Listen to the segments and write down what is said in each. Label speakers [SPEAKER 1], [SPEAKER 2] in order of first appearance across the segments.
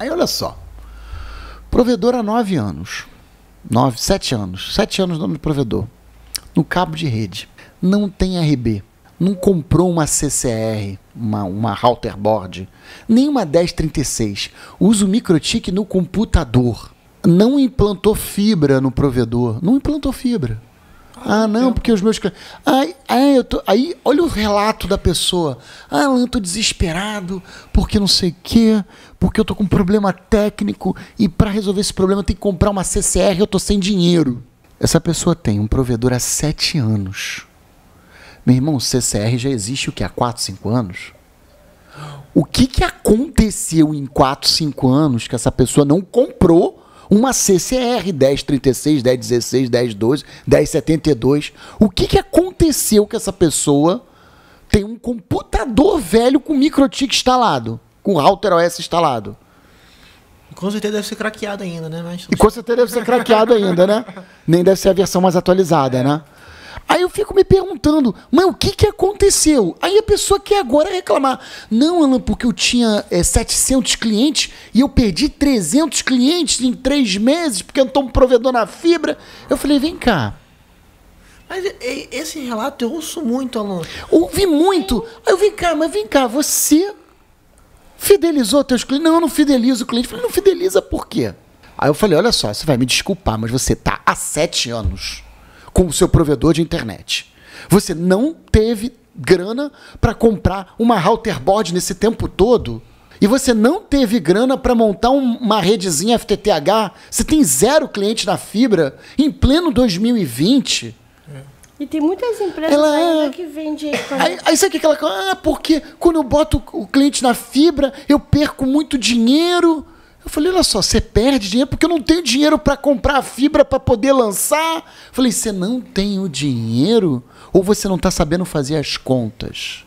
[SPEAKER 1] Aí olha só. Provedor há nove anos. Nove, sete anos. Sete anos dono de provedor. No cabo de rede. Não tem RB. Não comprou uma CCR, uma, uma router board. Nem uma 1036. Usa o microtik no computador. Não implantou fibra no provedor. Não implantou fibra. Ah, não, porque os meus clientes. Ai, ai, eu tô... Aí, olha o relato da pessoa. Ah, Alan, eu tô desesperado, porque não sei o quê, porque eu tô com um problema técnico e para resolver esse problema eu tenho que comprar uma CCR, eu tô sem dinheiro. Essa pessoa tem um provedor há sete anos. Meu irmão, o CCR já existe o que? Há quatro, cinco anos? O que, que aconteceu em quatro, cinco anos que essa pessoa não comprou uma CCR 1036, 1016, 1012, 1072. O que, que aconteceu que essa pessoa tem um computador velho com microtik instalado, com router OS instalado? Com certeza deve ser craqueado ainda, né? Mas... E com certeza deve ser craqueado ainda, né? Nem deve ser a versão mais atualizada, né? Aí eu fico me perguntando, mas o que, que aconteceu? Aí a pessoa quer agora reclamar. Não, Alan, porque eu tinha é, 700 clientes e eu perdi 300 clientes em três meses porque eu não um provedor na fibra. Eu falei, vem cá. Mas esse relato eu ouço muito, Alan. Ouvi muito. Aí eu vim cá, mas vem cá, você fidelizou teus clientes? Não, eu não fidelizo o cliente. Eu falei, não fideliza por quê? Aí eu falei, olha só, você vai me desculpar, mas você tá há sete anos com o seu provedor de internet. Você não teve grana para comprar uma routerboard nesse tempo todo e você não teve grana para montar uma redezinha FTTH, você tem zero cliente na fibra em pleno 2020. E tem muitas empresas ela ainda é- que vendem. Aí, aí sabe o que ela. Ah, porque quando eu boto o cliente na fibra, eu perco muito dinheiro. Eu falei, olha só, você perde dinheiro porque eu não tenho dinheiro para comprar a fibra para poder lançar. Eu falei, você não tem o dinheiro ou você não está sabendo fazer as contas?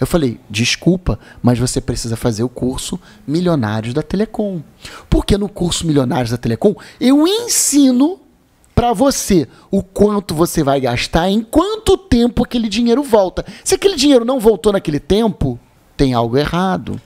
[SPEAKER 1] Eu falei, desculpa, mas você precisa fazer o curso Milionários da Telecom. Porque no curso Milionários da Telecom eu ensino para você o quanto você vai gastar, em quanto tempo aquele dinheiro volta. Se aquele dinheiro não voltou naquele tempo, tem algo errado.